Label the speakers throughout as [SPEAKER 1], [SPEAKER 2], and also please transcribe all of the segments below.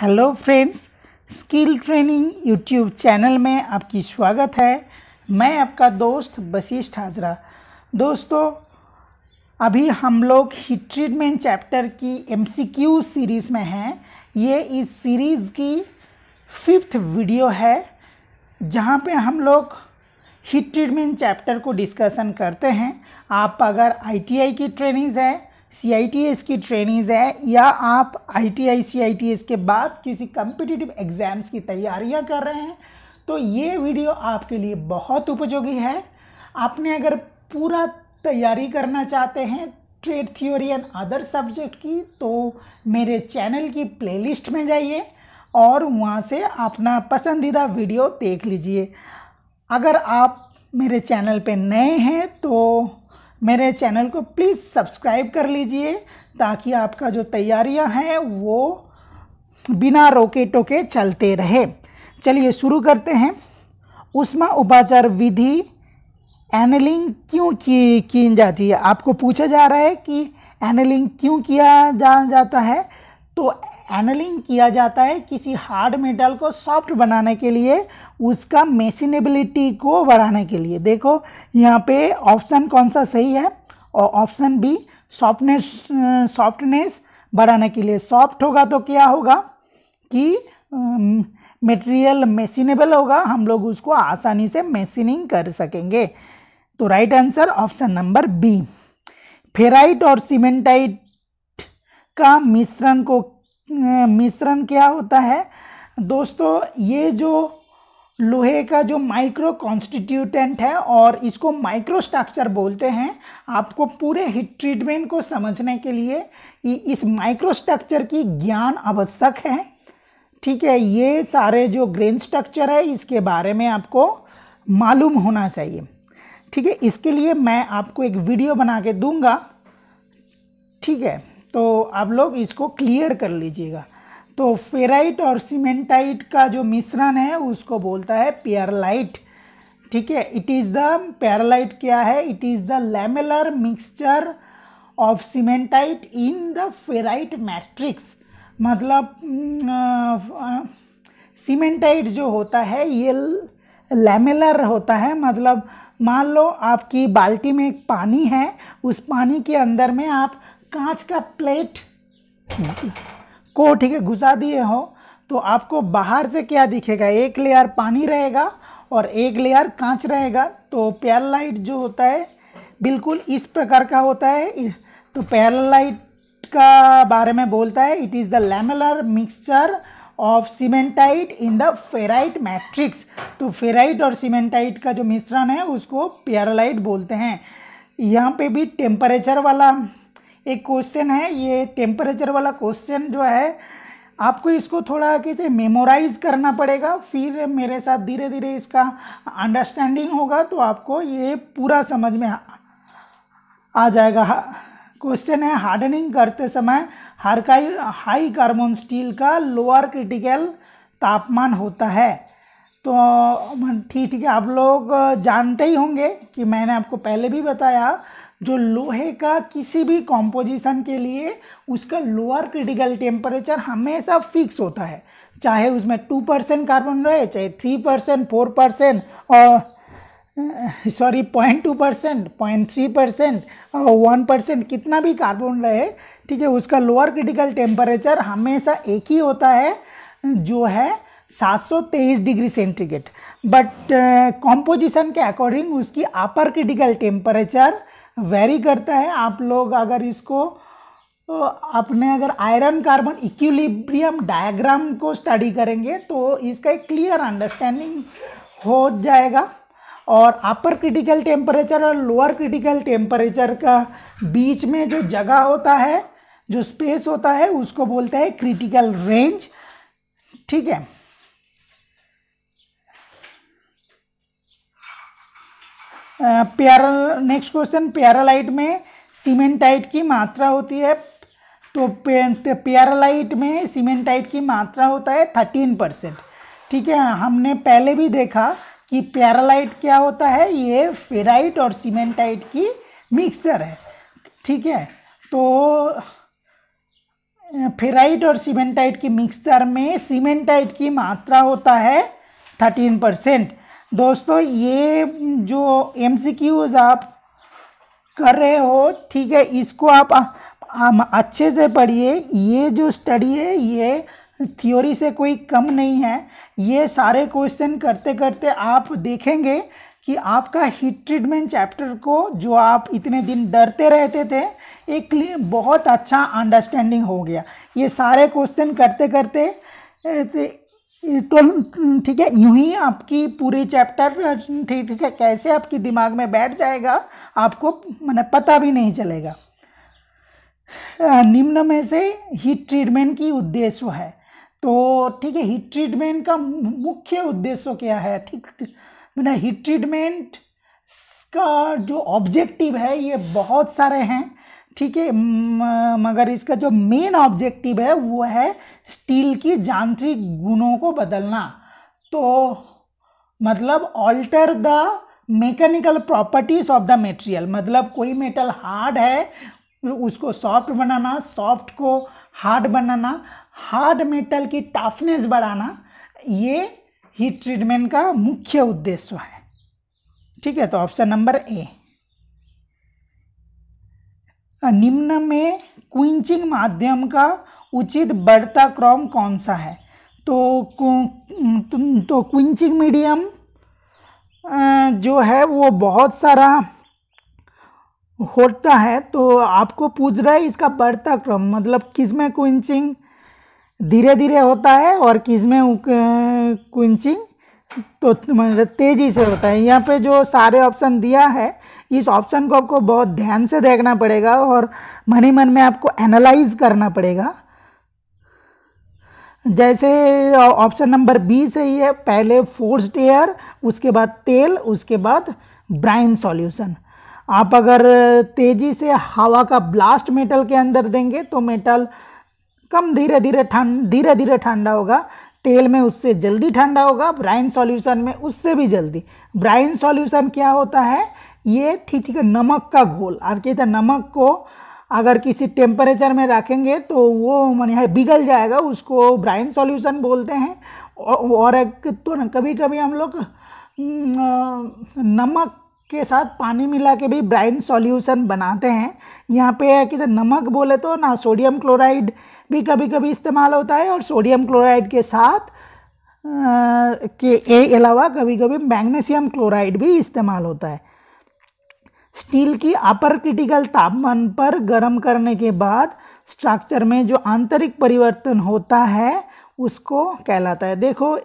[SPEAKER 1] hello friends skill training YouTube channel में आपकी स्वागत है मैं आपका दोस्त वशिष्ठ हाजरा दोस्तों अभी हम लोग हिट ट्रीटमेंट चैप्टर की एमसीक्यू सीरीज़ में हैं ये इस सीरीज़ की फिफ्थ वीडियो है जहाँ पे हम लोग हिट ट्रीटमेंट चैप्टर को डिस्कशन करते हैं आप अगर आईटीआई की ट्रेनिंग्स है सी आई टी एस की ट्रेनिंग है या आप I T I C I T S के बाद किसी कम्पिटिटिव एग्ज़ाम्स की तैयारियां कर रहे हैं तो ये वीडियो आपके लिए बहुत उपयोगी है आपने अगर पूरा तैयारी करना चाहते हैं trade theory and other subject की तो मेरे चैनल की प्लेलिस्ट में जाइए और वहाँ से अपना पसंदीदा वीडियो देख लीजिए अगर आप मेरे चैनल पे नए हैं तो मेरे चैनल को प्लीज़ सब्सक्राइब कर लीजिए ताकि आपका जो तैयारियां हैं वो बिना रोके टोके चलते रहे चलिए शुरू करते हैं उष्मा उपाचार विधि एनलिंग क्यों की की जाती है आपको पूछा जा रहा है कि एनलिंग क्यों किया जा जाता है तो एनलिंग किया जाता है किसी हार्ड मेटल को सॉफ्ट बनाने के लिए उसका मेसिनेबिलिटी को बढ़ाने के लिए देखो यहाँ पे ऑप्शन कौन सा सही है और ऑप्शन बी सॉफ्टनेस सॉफ्टनेस बढ़ाने के लिए सॉफ्ट होगा तो क्या होगा कि मटेरियल मेसिनेबल होगा हम लोग उसको आसानी से मेसिनिंग कर सकेंगे तो right answer option number B ferrite और सीमेंटाइट का मिश्रण को मिश्रण क्या होता है दोस्तों ये जो लोहे का जो माइक्रो कॉन्स्टिट्यूटेंट है और इसको माइक्रो स्ट्रक्चर बोलते हैं आपको पूरे हिट ट्रीटमेंट को समझने के लिए इस माइक्रो स्ट्रक्चर की ज्ञान आवश्यक है ठीक है ये सारे जो ग्रेन स्ट्रक्चर है इसके बारे में आपको मालूम होना चाहिए ठीक है इसके लिए मैं आपको एक वीडियो बना के दूंगा ठीक है तो आप लोग इसको क्लियर कर लीजिएगा तो फेराइट और सीमेंटाइट का जो मिश्रण है उसको बोलता है पेयरलाइट ठीक है इट इज़ द पेरालाइट क्या है it is the lamellar mixture of cementite in the ferrite matrix मतलब सीमेंटाइट mm, जो होता है ये लेमेलर होता है मतलब मान लो आपकी बाल्टी में एक पानी है उस पानी के अंदर में आप कांच का प्लेट को ठीक है घुसा दिए हो तो आपको बाहर से क्या दिखेगा एक लेयर पानी रहेगा और एक लेयर कांच रहेगा तो लाइट जो होता है बिल्कुल इस प्रकार का होता है तो लाइट का बारे में बोलता है it is the lamellar mixture of cementite in the ferrite matrix तो फेराइट और सीमेंटाइट का जो मिश्रण है उसको पैरालाइट बोलते हैं यहाँ पे भी टेम्परेचर वाला एक क्वेश्चन है ये टेम्परेचर वाला क्वेश्चन जो है आपको इसको थोड़ा कहते मेमोराइज करना पड़ेगा फिर मेरे साथ धीरे धीरे इसका अंडरस्टैंडिंग होगा तो आपको ये पूरा समझ में आ जाएगा क्वेश्चन है हार्डनिंग करते समय हार्काई हाई कार्बन स्टील का लोअर क्रिटिकल तापमान होता है तो ठीक ठीक है आप लोग जानते ही होंगे कि मैंने आपको पहले भी बताया जो लोहे का किसी भी कॉम्पोजिशन के लिए उसका लोअर क्रिटिकल टेम्परेचर हमेशा फिक्स होता है चाहे उसमें टू परसेंट कार्बन रहे चाहे थ्री परसेंट फोर परसेंट और sorry point two percent point three percent और वन परसेंट कितना भी कार्बन रहे ठीक है उसका लोअर क्रिटिकल टेम्परेचर हमेशा एक ही होता है जो है 723 डिग्री सेंटीग्रेड बट कॉम्पोजिशन के अकॉर्डिंग उसकी अपर क्रिटिकल टेम्परेचर वेरी करता है आप लोग अगर इसको अपने अगर आयरन कार्बन इक्विलिब्रियम डायग्राम को स्टडी करेंगे तो इसका एक क्लियर अंडरस्टैंडिंग हो जाएगा और अपर क्रिटिकल टेम्परेचर और लोअर क्रिटिकल टेम्परेचर का बीच में जो जगह होता है जो स्पेस होता है उसको बोलते हैं क्रिटिकल रेंज ठीक है पैरल नेक्स्ट क्वेश्चन प्यारालाइट में सीमेंटाइट की मात्रा होती है तो प्यारालाइट में सीमेंटाइट की मात्रा होता है थर्टीन परसेंट ठीक है हमने पहले भी देखा कि प्यारालाइट क्या होता है ये फेराइट और सीमेंटाइट की मिक्सर है ठीक है तो फेराइट और सीमेंटाइट की मिक्सचर में सीमेंटाइट की मात्रा होता है थर्टीन परसेंट दोस्तों ये जो एम सी क्यूज़ आप कर रहे हो ठीक है इसको आप अच्छे से पढ़िए ये जो स्टडी है ये थ्योरी से कोई कम नहीं है ये सारे क्वेश्चन करते करते आप देखेंगे कि आपका हीट ट्रीटमेंट चैप्टर को जो आप इतने दिन डरते रहते थे एक बहुत अच्छा अंडरस्टैंडिंग हो गया ये सारे क्वेश्चन करते करते तो ठीक है यूं ही आपकी पूरी चैप्टर ठीक ठीक है कैसे आपके दिमाग में बैठ जाएगा आपको मैंने पता भी नहीं चलेगा निम्न में से हीट ट्रीटमेंट की उद्देश्य है तो ठीक है हीट ट्रीटमेंट का मुख्य उद्देश्य क्या है ठीक मैंने हीट ट्रीटमेंट का जो ऑब्जेक्टिव है ये बहुत सारे हैं ठीक है मगर इसका जो मेन ऑब्जेक्टिव है वो है स्टील की यांत्रिक गुणों को बदलना तो मतलब alter the mechanical properties of the material मतलब कोई मेटल हार्ड है उसको सॉफ्ट बनाना सॉफ्ट को हार्ड बनाना हार्ड मेटल की टफनेस बढ़ाना ये हीट ट्रीटमेंट का मुख्य उद्देश्य है ठीक है तो ऑप्शन नंबर ए हाँ, निम्न में क्विंचिंग माध्यम का उचित बढ़ता क्रम कौन सा है तो तो, तो क्विंचिंग मीडियम जो है वो बहुत सारा होता है तो आपको पूछ रहा है इसका बढ़ता क्रम मतलब किस में क्विंचिंग धीरे धीरे होता है और किस में क्विंचिंग तो, तो मतलब तेज़ी से होता है यहाँ पे जो सारे ऑप्शन दिया है इस ऑप्शन को आपको बहुत ध्यान से देखना पड़ेगा और मन ही मन में आपको एनालाइज करना पड़ेगा जैसे ऑप्शन नंबर बी सही है पहले फोर्स्ड एयर उसके बाद तेल उसके बाद ब्राइन सॉल्यूशन आप अगर तेज़ी से हवा का ब्लास्ट मेटल के अंदर देंगे तो मेटल कम धीरे धीरे ठंड धीरे धीरे ठंडा होगा तेल में उससे जल्दी ठंडा होगा ब्राइन सॉल्यूशन में उससे भी जल्दी ब्राइन सॉल्यूशन क्या होता है ये ठीक है नमक का घोल और कहते हैं नमक को अगर किसी टेम्परेचर में रखेंगे तो वो मन बिगल जाएगा उसको ब्राइन सॉल्यूशन बोलते हैं और एक तो न कभी कभी हम लोग नमक के साथ पानी मिला के भी ब्राइन सॉल्यूशन बनाते हैं यहाँ पे किधर तो नमक बोले तो ना सोडियम क्लोराइड भी कभी कभी इस्तेमाल होता है और सोडियम क्लोराइड के साथ के अलावा कभी कभी मैग्नीशियम क्लोराइड भी इस्तेमाल होता है स्टील की अपर क्रिटिकल तापमान पर गर्म करने के बाद स्ट्रक्चर में जो आंतरिक परिवर्तन होता है उसको कहलाता है देखो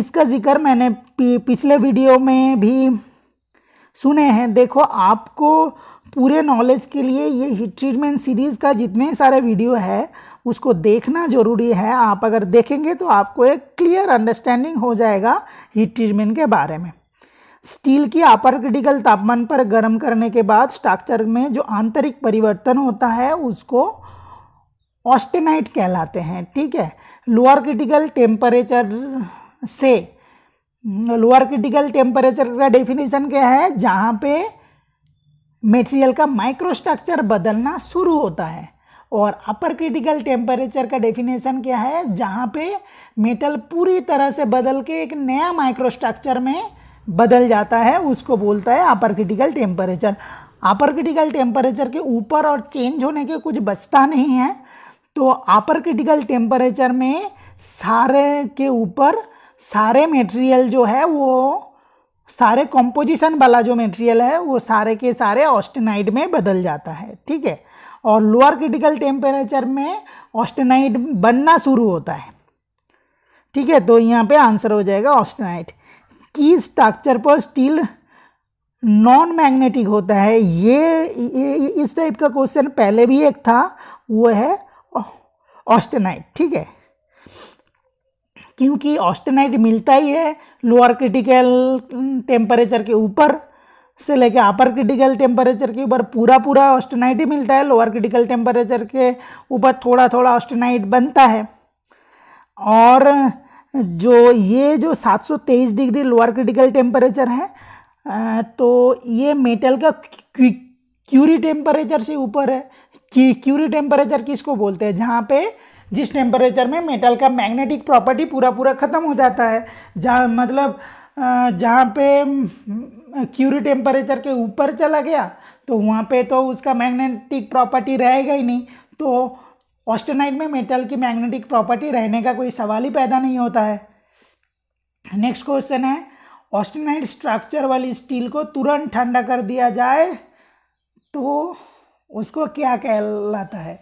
[SPEAKER 1] इसका जिक्र मैंने पिछले वीडियो में भी सुने हैं देखो आपको पूरे नॉलेज के लिए ये हीट ट्रीटमेंट सीरीज़ का जितने सारे वीडियो है उसको देखना ज़रूरी है आप अगर देखेंगे तो आपको एक क्लियर अंडरस्टैंडिंग हो जाएगा हीट ट्रीटमेंट के बारे में स्टील की अपर क्रिटिकल तापमान पर गर्म करने के बाद स्ट्रक्चर में जो आंतरिक परिवर्तन होता है उसको ऑस्टेनाइट कहलाते हैं ठीक है लोअर क्रिटिकल टेम्परेचर से लोअर क्रिटिकल टेम्परेचर का डेफिनेशन क्या है जहाँ पे मटेरियल का माइक्रोस्ट्रक्चर बदलना शुरू होता है और अपर क्रिटिकल टेम्परेचर का डेफिनेशन क्या है जहाँ पे मेटल पूरी तरह से बदल के एक नया माइक्रोस्ट्रक्चर में बदल जाता है उसको बोलता है upper critical temperature upper critical temperature के ऊपर और चेंज होने के कुछ बचता नहीं है तो अपर क्रिटिकल टेम्परेचर में सारे के ऊपर सारे मटेरियल जो है वो सारे कॉम्पोजिशन वाला जो मटेरियल है वो सारे के सारे ऑस्टेनाइड में बदल जाता है ठीक है और लोअर क्रिटिकल टेम्परेचर में ऑस्टेनाइड बनना शुरू होता है ठीक है तो यहाँ पे आंसर हो जाएगा ऑस्टेनाइट की स्ट्रक्चर पर स्टील नॉन मैग्नेटिक होता है ये, ये इस टाइप का क्वेश्चन पहले भी एक था वो है ऑस्टेनाइट ठीक है क्योंकि ऑस्टेनाइट मिलता ही है लोअर क्रिटिकल टेम्परेचर के ऊपर से लेके अपर क्रिटिकल टेम्परेचर के ऊपर पूरा पूरा ऑस्टेनाइट ही मिलता है लोअर क्रिटिकल टेम्परेचर के ऊपर थोड़ा थोड़ा ऑस्टेनाइट बनता है और जो ये जो 723 डिग्री लोअर क्रिटिकल टेम्परेचर है तो ये मेटल का क्यूरी टेम्परेचर से ऊपर है कि क्यूरी टेम्परेचर किसको बोलते हैं जहाँ पे जिस टेम्परेचर में मेटल का मैग्नेटिक प्रॉपर्टी पूरा पूरा ख़त्म हो जाता है जहाँ मतलब जहाँ पे क्यूरी टेम्परेचर के ऊपर चला गया तो वहाँ पे तो उसका मैग्नेटिक प्रॉपर्टी रहेगा ही नहीं तो ऑस्टेनाइट में मेटल की मैग्नेटिक प्रॉपर्टी रहने का कोई सवाल ही पैदा नहीं होता है नेक्स्ट क्वेश्चन है ऑस्टेनाइट स्ट्रक्चर वाली स्टील को तुरंत ठंडा कर दिया जाए तो उसको क्या कहलाता है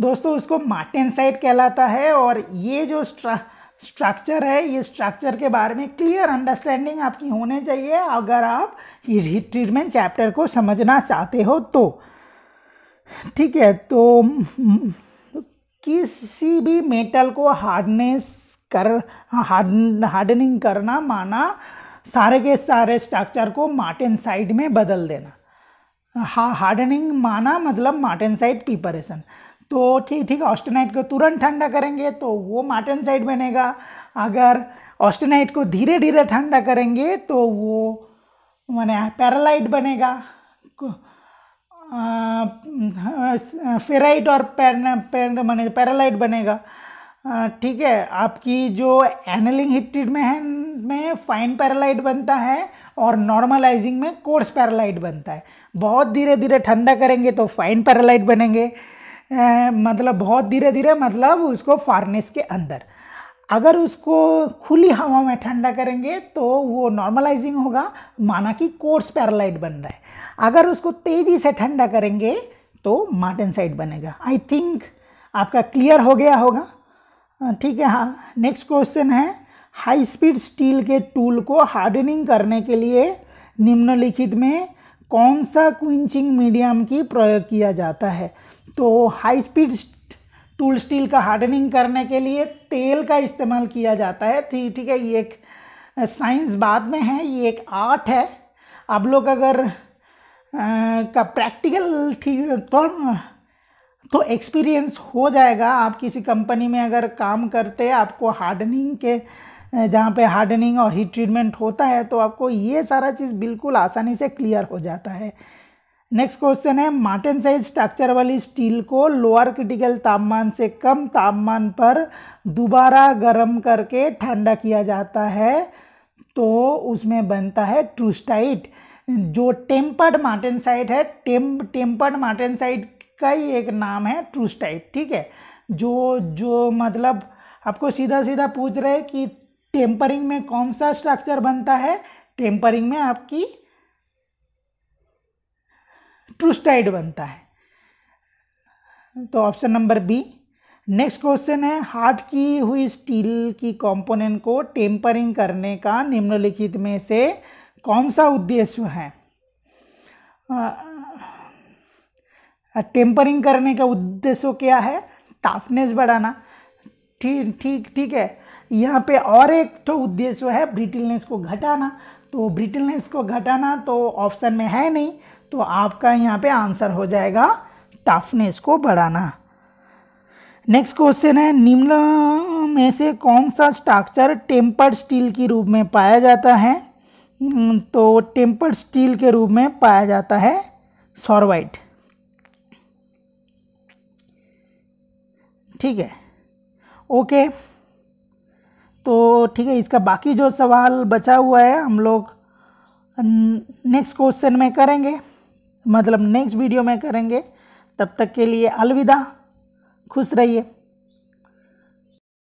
[SPEAKER 1] दोस्तों उसको मार्टेनसाइट कहलाता है और ये जो स्ट्रक्चर है ये स्ट्रक्चर के बारे में क्लियर अंडरस्टैंडिंग आपकी होने चाहिए अगर आप ट्रीटमेंट चैप्टर को समझना चाहते हो तो ठीक है तो किसी भी मेटल को हार्डनेस कर हार्ड हार्डनिंग करना माना सारे के सारे स्ट्रक्चर को साइड में बदल देना हा हार्डनिंग माना मतलब साइड पीपरेशन तो ठीक ठीक ऑस्टेनाइट को तुरंत ठंडा करेंगे तो वो साइड बनेगा अगर ऑस्टेनाइट को धीरे धीरे ठंडा करेंगे तो वो मैंने पैरालाइट बनेगा फेराइट और पैर पैर बने पैरालाइट बनेगा ठीक है आपकी जो एनलिंग हिट्टिड में है में फाइन पैरालाइट बनता है और नॉर्मलाइजिंग में कोर्स पैरालाइट बनता है बहुत धीरे धीरे ठंडा करेंगे तो फाइन पैरालाइट बनेंगे मतलब बहुत धीरे धीरे मतलब उसको फारनेस के अंदर अगर उसको खुली हवा में ठंडा करेंगे तो वो नॉर्मलाइजिंग होगा माना कि कोर्स पैरालाइट बन रहा है अगर उसको तेज़ी से ठंडा करेंगे तो मार्टन साइड बनेगा आई थिंक आपका क्लियर हो गया होगा ठीक है हाँ नेक्स्ट क्वेश्चन है हाई स्पीड स्टील के टूल को हार्डनिंग करने के लिए निम्नलिखित में कौन सा क्विंचिंग मीडियम की प्रयोग किया जाता है तो हाई स्पीड टूल स्टील का हार्डनिंग करने के लिए तेल का इस्तेमाल किया जाता है ठीक ठीक है ये एक साइंस बाद में है ये एक आर्ट है आप लोग अगर का प्रैक्टिकल तो तो एक्सपीरियंस हो जाएगा आप किसी कंपनी में अगर काम करते आपको हार्डनिंग के जहाँ पे हार्डनिंग और हीट ट्रीटमेंट होता है तो आपको ये सारा चीज़ बिल्कुल आसानी से क्लियर हो जाता है नेक्स्ट क्वेश्चन है मार्टन साइज स्ट्रक्चर वाली स्टील को लोअर क्रिटिकल तापमान से कम तापमान पर दोबारा गर्म करके ठंडा किया जाता है तो उसमें बनता है ट्रूस्टाइट जो टेम्पर्ड मार्टेन साइट है टेम टेम्पर्ड मार्टेन साइट का ही एक नाम है ट्रूस टाइप ठीक है जो जो मतलब आपको सीधा सीधा पूछ रहे कि टेम्परिंग में कौन सा स्ट्रक्चर बनता है टेम्परिंग में आपकी ट्रूस्टाइड बनता है तो option number B next question है हार्ट की हुई स्टील की कंपोनेंट को टेम्परिंग करने का निम्नलिखित में से कौन सा उद्देश्य है टेम्परिंग करने का उद्देश्य क्या है टाफनेस बढ़ाना ठीक ठीक ठीक है यहाँ पे और एक तो उद्देश्य है ब्रिटिलनेस को घटाना तो ब्रिटिलनेस को घटाना तो ऑप्शन में है नहीं तो आपका यहाँ पे आंसर हो जाएगा टफनेस को बढ़ाना नेक्स्ट क्वेश्चन है निम्न में से कौन सा स्ट्रक्चर टेम्पर्ड स्टील के रूप में पाया जाता है तो टेम्पर्ड स्टील के रूप में पाया जाता है सॉरवाइट ठीक है ओके तो ठीक है इसका बाकी जो सवाल बचा हुआ है हम लोग नेक्स्ट क्वेश्चन में करेंगे मतलब नेक्स्ट वीडियो में करेंगे तब तक के लिए अलविदा खुश रहिए